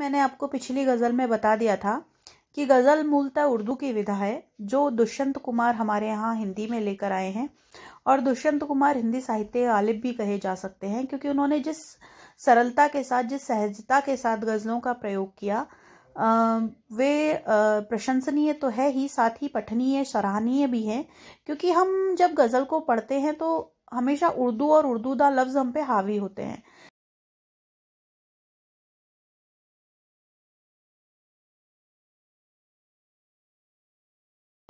मैंने आपको पिछली गज़ल में बता दिया था कि गज़ल मूलतः उर्दू की विधा है जो दुष्यंत कुमार हमारे यहाँ हिंदी में लेकर आए हैं और दुष्यंत कुमार हिंदी साहित्य गालिब भी कहे जा सकते हैं क्योंकि उन्होंने जिस सरलता के साथ जिस सहजता के साथ गज़लों का प्रयोग किया वे प्रशंसनीय तो है ही साथ ही पठनीय सराहनीय भी हैं क्योंकि हम जब गज़ल को पढ़ते हैं तो हमेशा उर्दू और उर्दू दा लफ्ज़ हम पे हावी होते हैं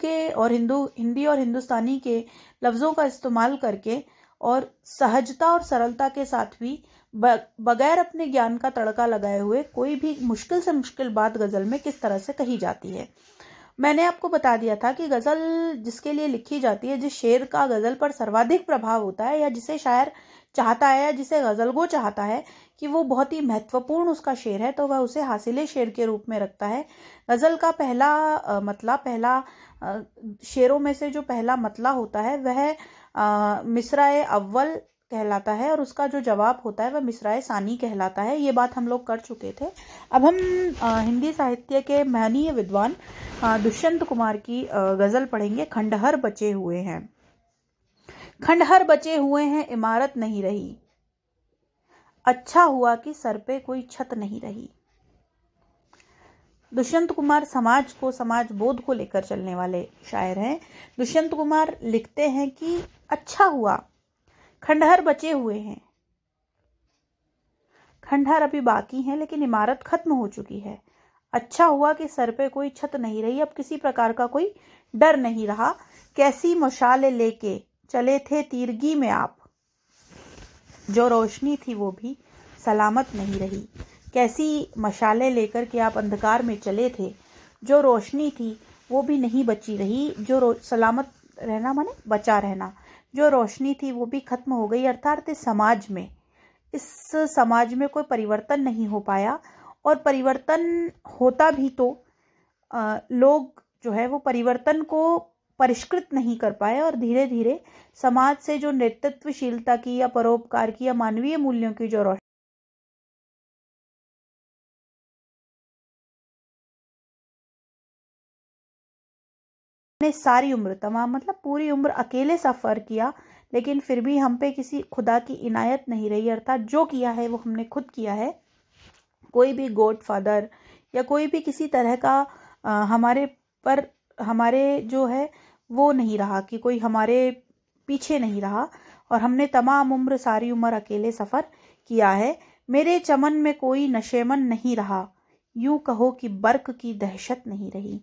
के और हिंदू हिंदी और हिंदुस्तानी के लफ्ज़ों का इस्तेमाल करके और सहजता और सरलता के साथ भी बगैर अपने ज्ञान का तड़का लगाए हुए कोई भी मुश्किल से मुश्किल बात गज़ल में किस तरह से कही जाती है मैंने आपको बता दिया था कि गज़ल जिसके लिए लिखी जाती है जिस शेर का गज़ल पर सर्वाधिक प्रभाव होता है या जिसे शायर चाहता है या जिसे गज़ल को चाहता है कि वो बहुत ही महत्वपूर्ण उसका शेर है तो वह उसे हासिल शेर के रूप में रखता है गज़ल का पहला मतला पहला शेरों में से जो पहला मतला होता है वह मिसरा अव्वल कहलाता है और उसका जो जवाब होता है वह मिसराए सानी कहलाता है ये बात हम लोग कर चुके थे अब हम हिंदी साहित्य के महनीय विद्वान दुष्यंत कुमार की गज़ल पढ़ेंगे खंडहर बचे हुए हैं खंडहर बचे हुए हैं इमारत नहीं रही अच्छा हुआ कि सर पे कोई छत नहीं रही दुष्यंत कुमार समाज को समाज बोध को लेकर चलने वाले शायर हैं दुष्यंत कुमार लिखते हैं कि अच्छा हुआ खंडहर बचे हुए हैं खंडहर अभी बाकी हैं लेकिन इमारत खत्म हो चुकी है अच्छा हुआ कि सर पे कोई छत नहीं रही अब किसी प्रकार का कोई डर नहीं रहा कैसी मशाले लेके चले थे तीरगी में आप जो रोशनी थी वो भी सलामत नहीं रही कैसी मशाले लेकर के आप अंधकार में चले थे जो रोशनी थी वो भी नहीं बची रही जो सलामत रहना माने बचा रहना जो रोशनी थी वो भी खत्म हो गई अर्थात इस समाज में इस समाज में कोई परिवर्तन नहीं हो पाया और परिवर्तन होता भी तो आ, लोग जो है वो परिवर्तन को परिष्कृत नहीं कर पाए और धीरे धीरे समाज से जो नेतृत्वशीलता की या परोपकार की या मानवीय मूल्यों की जो रोशनी ने सारी उम्र तमाम मतलब पूरी उम्र अकेले सफ़र किया लेकिन फिर भी हम पे किसी खुदा की इनायत नहीं रही अर्थात जो किया है वो हमने खुद किया है कोई भी गॉड फादर या कोई भी किसी तरह का आ, हमारे पर हमारे जो है वो नहीं रहा कि कोई हमारे पीछे नहीं रहा और हमने तमाम उम्र सारी उम्र अकेले सफ़र किया है मेरे चमन में कोई नशेमन नहीं रहा यूँ कहो कि बर्क की दहशत नहीं रही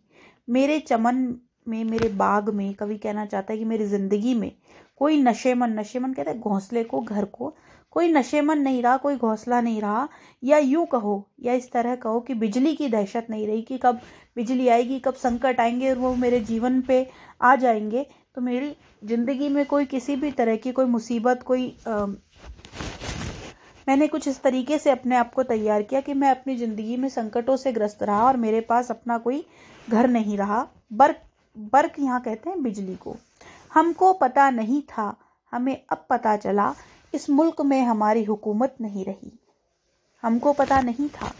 मेरे चमन में मेरे बाग में कवि कहना चाहता है कि मेरी ज़िंदगी में कोई नशेमन नशेमन कहते हैं घोंसले को घर को कोई नशेमन नहीं रहा कोई घोंसला नहीं रहा या यूं कहो या इस तरह कहो कि बिजली की दहशत नहीं रही कि कब बिजली आएगी कब संकट आएंगे और वो मेरे जीवन पे आ जाएंगे तो मेरी ज़िंदगी में कोई किसी भी तरह की कोई मुसीबत कोई आ, मैंने कुछ इस तरीके से अपने आप को तैयार किया कि मैं अपनी ज़िंदगी में संकटों से ग्रस्त रहा और मेरे पास अपना कोई घर नहीं रहा बर्क बर्क यहाँ कहते हैं बिजली को हमको पता नहीं था हमें अब पता चला इस मुल्क में हमारी हुकूमत नहीं रही हमको पता नहीं था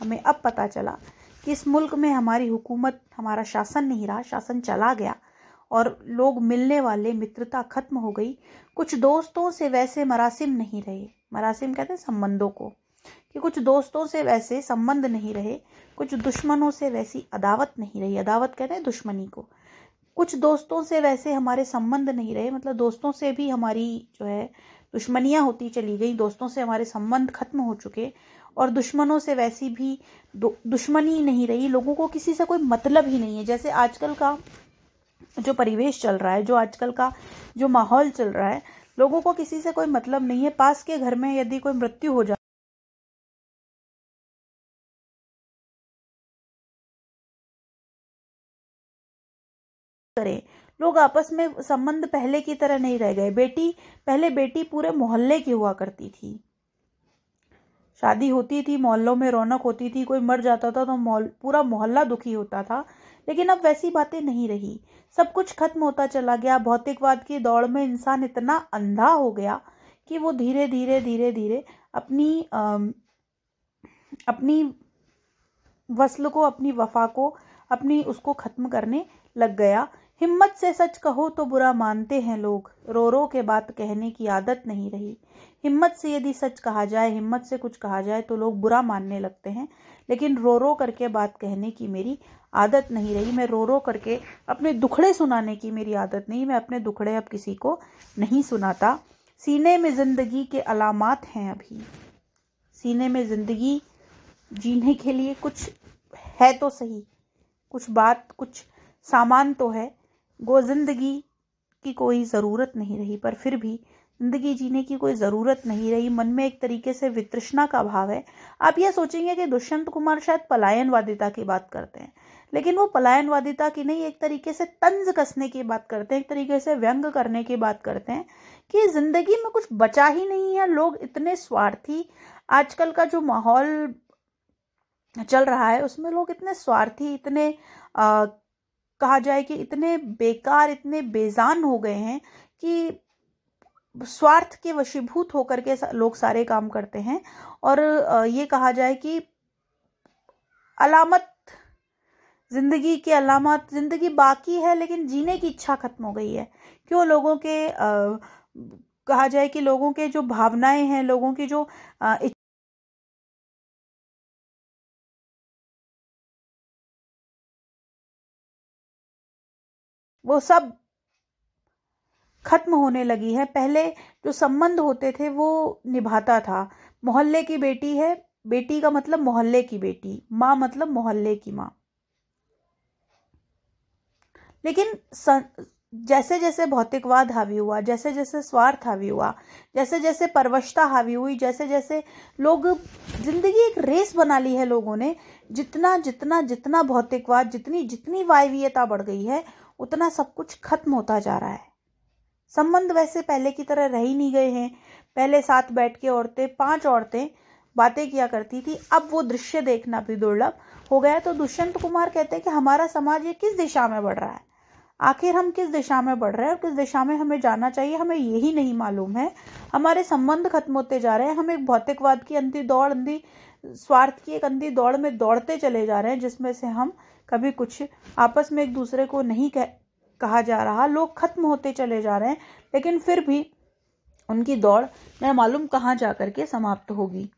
हमें अब पता चला कि इस मुल्क में हमारी हुकूमत हमारा शासन नहीं रहा शासन चला गया और लोग मिलने वाले मित्रता खत्म हो गई कुछ दोस्तों से वैसे मरासिम नहीं रहे मरासिम कहते हैं संबंधों को कि कुछ दोस्तों से वैसे संबंध नहीं रहे कुछ दुश्मनों से वैसी अदावत नहीं रही अदावत कहते हैं दुश्मनी को कुछ दोस्तों से वैसे हमारे संबंध नहीं रहे मतलब दोस्तों से भी हमारी जो है दुश्मनियाँ होती चली गई दोस्तों से हमारे संबंध खत्म हो चुके और दुश्मनों से वैसी भी दुश्मनी नहीं रही लोगों को किसी से कोई मतलब ही नहीं है जैसे आजकल का जो परिवेश चल रहा है जो आजकल का जो माहौल चल रहा है लोगों को किसी से कोई मतलब नहीं है पास के घर में यदि कोई मृत्यु हो जाए लोग आपस में संबंध पहले की तरह नहीं रह गए बेटी पहले बेटी पूरे मोहल्ले की हुआ करती थी शादी होती थी मोहल्लों में रौनक होती थी कोई मर जाता था तो मौल, पूरा मोहल्ला दुखी होता था लेकिन अब वैसी बातें नहीं रही सब कुछ खत्म होता चला गया भौतिकवाद की दौड़ में इंसान इतना अंधा हो गया कि वो धीरे धीरे धीरे धीरे अपनी आ, अपनी वसल को अपनी वफा को अपनी उसको ख़त्म करने लग गया हिम्मत से सच कहो तो बुरा मानते हैं लोग रो रो के बात कहने की आदत नहीं रही हिम्मत से यदि सच कहा जाए हिम्मत से कुछ कहा जाए तो लोग बुरा मानने लगते हैं लेकिन रो रो करके बात कहने की मेरी आदत नहीं रही मैं रो रो करके अपने दुखड़े सुनाने की मेरी आदत नहीं मैं अपने दुखड़े अब किसी को नहीं सुनाता सीने में ज़िंदगी के अलामत हैं अभी सीने में ज़िंदगी जीने के लिए कुछ है तो सही कुछ बात कुछ सामान तो है गो जिंदगी की कोई ज़रूरत नहीं रही पर फिर भी ज़िंदगी जीने की कोई ज़रूरत नहीं रही मन में एक तरीके से वित्रष्णा का भाव है आप यह सोचेंगे कि दुष्यंत कुमार शायद पलायनवादिता की बात करते हैं लेकिन वो पलायनवादिता की नहीं एक तरीके से तंज कसने की बात करते हैं एक तरीके से व्यंग करने की बात करते हैं कि ज़िंदगी में कुछ बचा ही नहीं है लोग इतने स्वार्थी आजकल का जो माहौल चल रहा है उसमें लोग इतने स्वार्थी इतने आ, कहा जाए कि इतने बेकार इतने बेजान हो गए हैं कि स्वार्थ के वशीभूत होकर के लोग सारे काम करते हैं और ये कहा जाए कि अलामत ज़िंदगी की अलामत ज़िंदगी बाकी है लेकिन जीने की इच्छा ख़त्म हो गई है क्यों लोगों के आ, कहा जाए कि लोगों के जो भावनाएं हैं लोगों की जो वो सब खत्म होने लगी है पहले जो संबंध होते थे वो निभाता था मोहल्ले की बेटी है बेटी का मतलब मोहल्ले की बेटी माँ मतलब मोहल्ले की माँ लेकिन सन, जैसे जैसे भौतिकवाद हावी हुआ जैसे जैसे स्वार्थ हावी हुआ जैसे जैसे परवशता हावी हुई जैसे जैसे लोग जिंदगी एक रेस बना ली है लोगों ने जितना जितना जितना भौतिकवाद जितनी जितनी वायवीयता बढ़ गई है उतना सब कुछ खत्म होता जा रहा है संबंध वैसे पहले की तरह रह ही नहीं गए हैं पहले साथ बैठ के औरतें पांच औरतें बातें किया करती थी अब वो दृश्य देखना भी दुर्लभ हो गया तो दुष्यंत कुमार कहते हैं कि हमारा समाज ये किस दिशा में बढ़ रहा है आखिर हम किस दिशा में बढ़ रहे हैं और किस दिशा में हमें जाना चाहिए हमें यही नहीं मालूम है हमारे संबंध खत्म होते जा रहे हैं हम एक भौतिकवाद की अंधी दौड़ अंधी स्वार्थ की एक अंधी दौड़ में दौड़ते चले जा रहे हैं जिसमें से हम कभी कुछ आपस में एक दूसरे को नहीं कह कहा जा रहा लोग खत्म होते चले जा रहे हैं लेकिन फिर भी उनकी दौड़ न मालूम कहाँ जा कर के समाप्त होगी